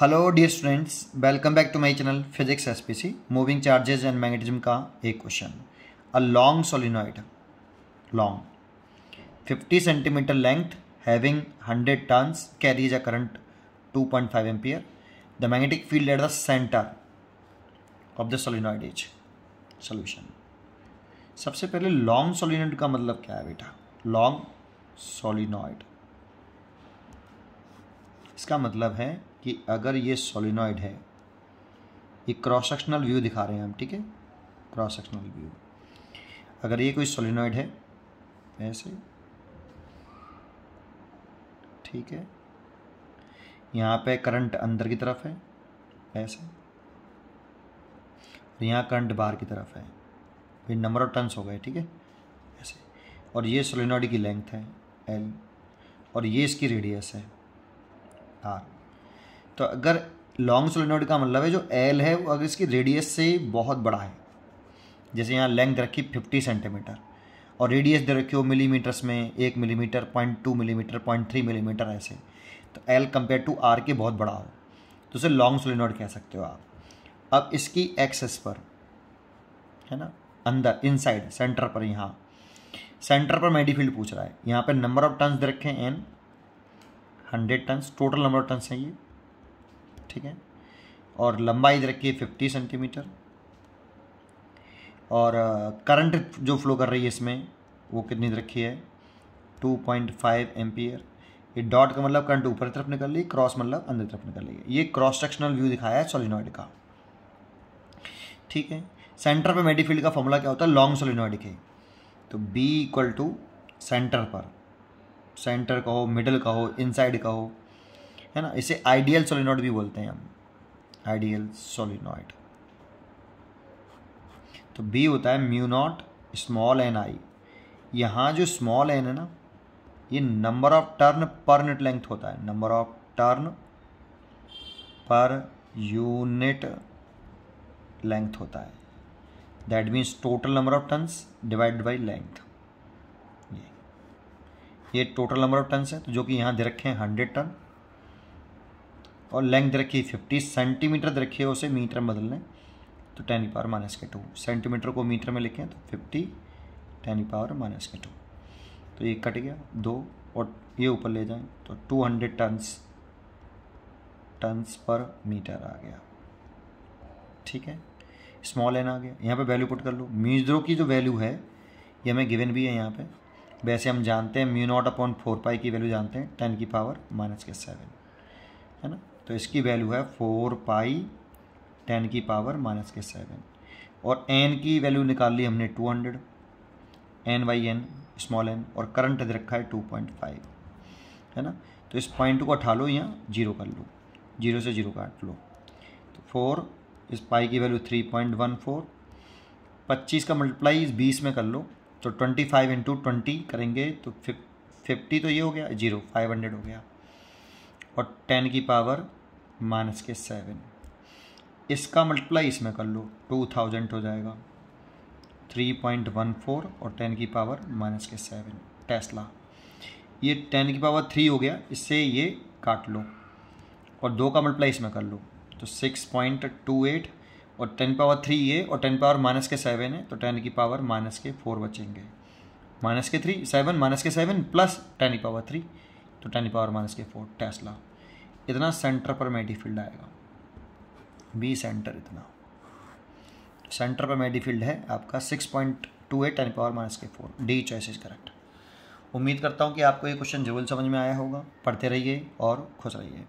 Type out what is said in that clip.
hello dear students welcome back to my channel physics SPC moving charges and magnetism का एक question a long solenoid long 50 centimetre length having 100 turns carries a current 2.5 point ampere the magnetic field at the centre of the solenoid is solution सबसे पहले long solenoid का मतलब क्या है बेटा long solenoid इसका मतलब है कि अगर ये सोलिनॉइड है ये क्रॉस सेक्शनल व्यू दिखा रहे हैं हम ठीक है क्रॉस सेक्शनल व्यू अगर ये कोई सोलिनॉइड है ऐसे ठीक है यहाँ पे करंट अंदर की तरफ है ऐसे और यहाँ करंट बाहर की तरफ है फिर नंबर ऑफ टर्न्स हो गए ठीक है ऐसे और ये सोलिनॉइड की लेंथ है एल और ये इसकी रेडियस है आर तो अगर लॉन्ग सोलिनोड का मतलब है जो एल है वो अगर इसकी रेडियस से बहुत बड़ा है जैसे यहाँ लेंथ रखी फिफ्टी सेंटीमीटर और रेडियस दे रखी हो मिलीमीटर्स में एक millimetre point two millimetre point three millimetre ऐसे तो एल कंपेयर टू आर के बहुत बड़ा हो तो उसे लॉन्ग सोलिनोड कह सकते हो आप अब इसकी एक्सेस पर है ना अंदर इनसाइड सेंटर पर यहाँ सेंटर पर मेडीफील्ड पूछ रहा है यहाँ पर नंबर ऑफ टन्स दे रखे हैं n hundred turns total number of turns हैं ये ठीक है और लंबाई इधर की फिफ्टी सेंटीमीटर और करंट जो फ्लो कर रही है इसमें वो कितनी रखी है टू पॉइंट फाइव एयर ये डॉट का मतलब करंट ऊपर तरफ निकल रही क्रॉस मतलब अंदर तरफ निकल रही है ये क्रॉस सेक्शनल व्यू दिखाया है सोलिनॉइड का ठीक है सेंटर पर मेडिफील्ड का फॉर्मूला क्या होता है लॉन्ग सोलिनॉइड के तो बी इक्वल टू सेंटर पर सेंटर का हो मिडल का हो इनसाइड का हो है ना इसे आइडियल सोलिनॉइड भी बोलते हैं हम आइडियल सोलिनॉइड तो बी होता है mu naught small n i यहाँ जो स्मॉल एन है ना ये number of turn per unit length होता है number of turn per unit length होता है that means total number of turns divide by length ये टोटल नंबर ऑफ टर्न्स है तो जो कि यहाँ दे रखे हैं हंड्रेड टर्न और लेंथ रखी फिफ्टी सेंटीमीटर रखी है उसे मीटर में बदलने तो टेन ई पावर माइनस के टू सेंटीमीटर को मीटर में लिखें तो fifty ten e power minus के टू तो ये कट गया दो और ये ऊपर ले जाएं तो टू हंड्रेड टन्स टन्स पर मीटर आ गया ठीक है स्मॉल एन आ गया यहाँ पे वैल्यू पुट कर लो मीजरों की जो वैल्यू है ये हमें गिवन भी है यहाँ पे वैसे तो हम जानते हैं mu naught upon four pi की वैल्यू जानते हैं टेन की पावर माइनस के सेवन है ना तो इसकी वैल्यू है फोर पाई टेन की पावर माइनस के सेवन और एन की वैल्यू निकाल ली हमने two hundred n by n small n और करंट दे रखा है टू पॉइंट फाइव है ना तो इस पॉइंट को उठा लो या जीरो कर लो जीरो से जीरो काट लो तो फोर इस पाई की value three point one four पच्चीस का मल्टीप्लाई इस बीस में कर लो तो ट्वेंटी फाइव इंटू ट्वेंटी करेंगे तो फिफ्टी तो ये हो गया जीरो फाइव हंड्रेड हो गया और टेन की पावर माइनस के सेवन इसका मल्टीप्लाई इसमें कर लो टू थाउजेंड हो जाएगा थ्री पॉइंट वन फोर और टेन की पावर माइनस के सेवन टेस्ला ये टेन की पावर थ्री हो गया इससे ये काट लो और दो का मल्टीप्लाई इसमें कर लो तो सिक्स पॉइंट टू एट और टेन पावर थ्री ये और टेन पावर माइनस के सेवन है तो टेन की पावर माइनस के फोर बचेंगे माइनस के थ्री सेवन माइनस के सेवन प्लस टेन की पावर थ्री तो टेन की पावर माइनस के फोर टेस्ला इतना सेंटर पर मेडीफील्ड आएगा बी सेंटर इतना सेंटर पर मेडीफील्ड है आपका six point two eight ten power minus के four d choice is correct उम्मीद करता हूँ कि आपको ये क्वेश्चन जरूर समझ में आया होगा पढ़ते रहिए और खुश रहिए